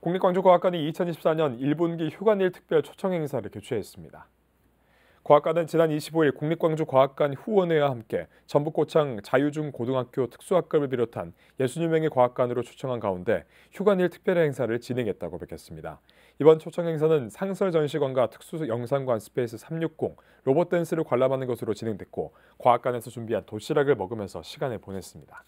국립광주과학관이 2024년 1분기 휴관일 특별 초청 행사를 개최했습니다. 과학관은 지난 25일 국립광주과학관 후원회와 함께 전북 고창 자유중 고등학교 특수학급을 비롯한 60명의 과학관으로 초청한 가운데 휴관일 특별 행사를 진행했다고 밝혔습니다. 이번 초청 행사는 상설 전시관과 특수 영상관 스페이스 360 로봇 댄스를 관람하는 것으로 진행됐고 과학관에서 준비한 도시락을 먹으면서 시간을 보냈습니다.